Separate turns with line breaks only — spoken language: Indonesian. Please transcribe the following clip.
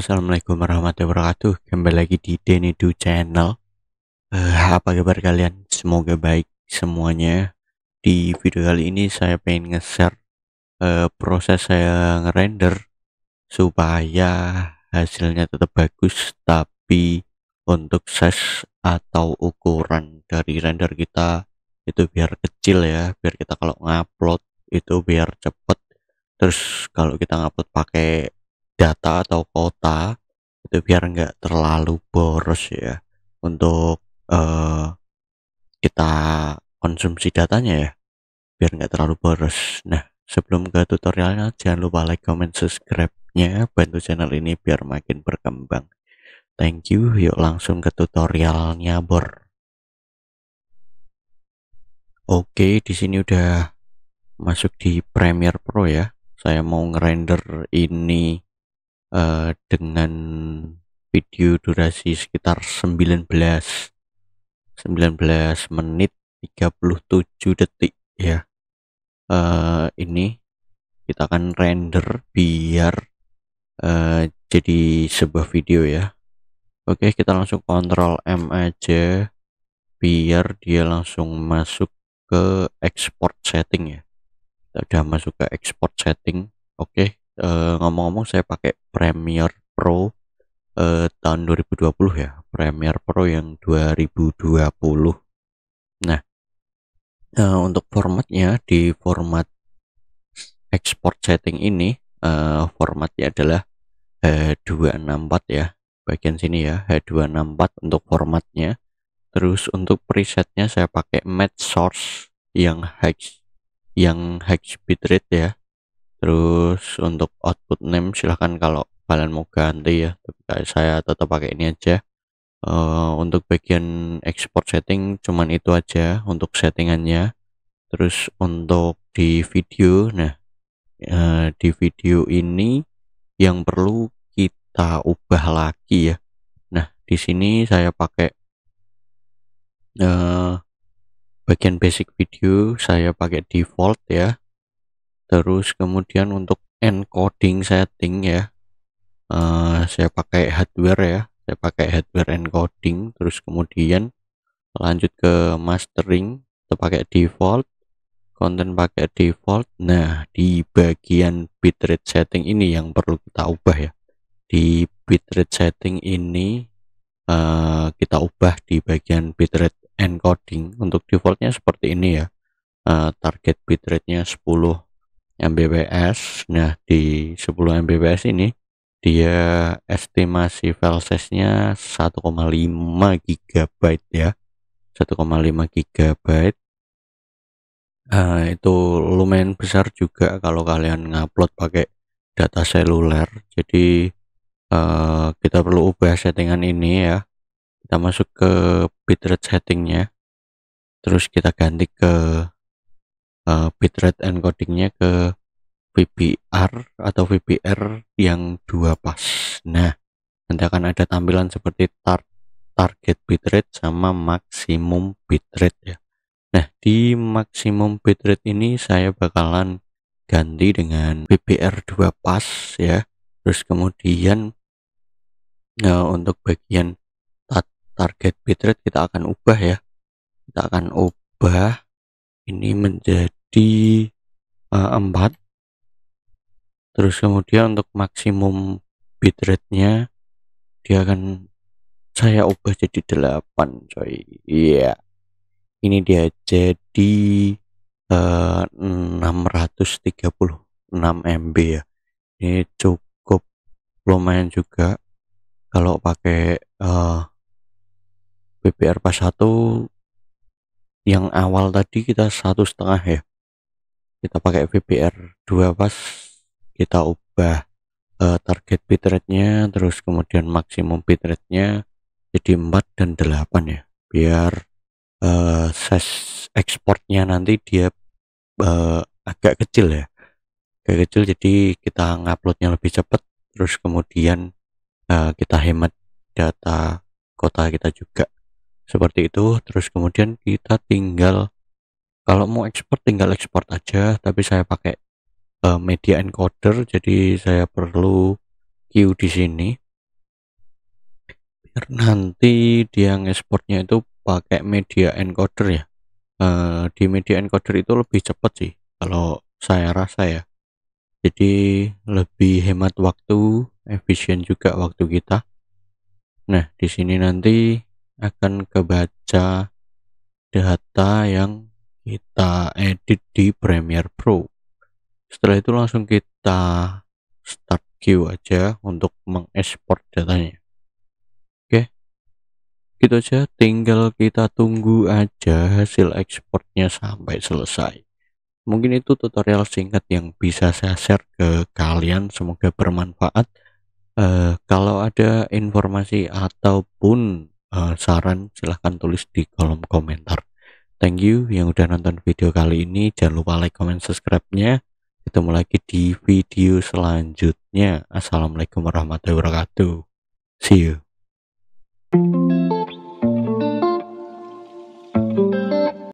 assalamualaikum warahmatullahi wabarakatuh Kembali lagi di Do channel uh, Apa kabar kalian? Semoga baik semuanya Di video kali ini saya pengen nge-share uh, Proses saya ngerender Supaya hasilnya tetap bagus Tapi untuk size atau ukuran dari render kita Itu biar kecil ya Biar kita kalau ngupload itu biar cepet Terus kalau kita ngupload pakai data atau kota itu biar nggak terlalu boros ya untuk uh, kita konsumsi datanya ya biar nggak terlalu boros nah sebelum ke tutorialnya jangan lupa like comment subscribe nya bantu channel ini biar makin berkembang thank you yuk langsung ke tutorialnya bor oke di sini udah masuk di Premiere Pro ya saya mau ngerender ini uh, dengan video durasi sekitar 19 19 menit 37 detik ya uh, ini kita akan render biar uh, jadi sebuah video ya Oke kita langsung kontrol M aja biar dia langsung masuk ke export setting ya kita udah masuk ke export setting Oke ngomong-ngomong saya pakai Premiere Pro eh, tahun 2020 ya Premiere Pro yang 2020 nah eh, untuk formatnya di format export setting ini eh, formatnya adalah H264 ya bagian sini ya H264 untuk formatnya terus untuk presetnya saya pakai match source yang hex yang hex bitrate ya terus untuk output name silahkan kalau kalian mau ganti ya tapi saya tetap pakai ini aja uh, untuk bagian export setting cuman itu aja untuk settingannya terus untuk di video nah uh, di video ini yang perlu kita ubah lagi ya nah di sini saya pakai uh, bagian basic video saya pakai default ya terus kemudian untuk encoding setting ya uh, saya pakai hardware ya saya pakai hardware encoding terus kemudian lanjut ke mastering kita pakai default konten pakai default nah di bagian bitrate setting ini yang perlu kita ubah ya di bitrate setting ini uh, kita ubah di bagian bitrate encoding untuk defaultnya seperti ini ya uh, target bitrate nya 10 Mbps. Nah, di 10 Mbps ini dia estimasi file size-nya 1,5 GB ya. 1,5 GB. Uh, itu lumayan besar juga kalau kalian ngupload pakai data seluler. Jadi uh, kita perlu ubah settingan ini ya. Kita masuk ke bitrate settingnya. Terus kita ganti ke Eh, bitrate encodingnya ke VBR atau VBR yang dua pas nah nanti akan ada tampilan seperti tar target bitrate sama maksimum bitrate ya nah di maksimum bitrate ini saya bakalan ganti dengan VBR 2 pas ya terus kemudian nah, untuk bagian target bitrate kita akan ubah ya kita akan ubah ini menjadi uh, eh, 4 terus kemudian untuk maksimum bitrate-nya dia akan saya ubah jadi 8 coy iya yeah. ini dia jadi uh, 636 MB ya ini cukup lumayan juga kalau pakai uh, eh, BPR pas 1 yang awal tadi kita satu setengah ya kita pakai VBR 2 pas kita ubah uh, target bitrate-nya terus kemudian maksimum bitrate-nya jadi 4 dan 8 ya biar uh, size ekspornya nanti dia uh, agak kecil ya agak kecil jadi kita nguploadnya lebih cepat terus kemudian uh, kita hemat data kota kita juga seperti itu terus kemudian kita tinggal kalau mau ekspor tinggal ekspor aja tapi saya pakai uh, media encoder jadi saya perlu Q di sini biar nanti dia ngekspornya itu pakai media encoder ya uh, di media encoder itu lebih cepat sih kalau saya rasa ya jadi lebih hemat waktu efisien juga waktu kita nah di sini nanti akan kebaca data yang kita edit di Premiere Pro setelah itu langsung kita start queue aja untuk mengekspor datanya oke gitu aja tinggal kita tunggu aja hasil ekspornya sampai selesai mungkin itu tutorial singkat yang bisa saya share ke kalian semoga bermanfaat uh, kalau ada informasi ataupun Eh, saran silahkan tulis di kolom komentar thank you yang udah nonton video kali ini jangan lupa like comment subscribe-nya ketemu lagi di video selanjutnya assalamualaikum warahmatullahi wabarakatuh see you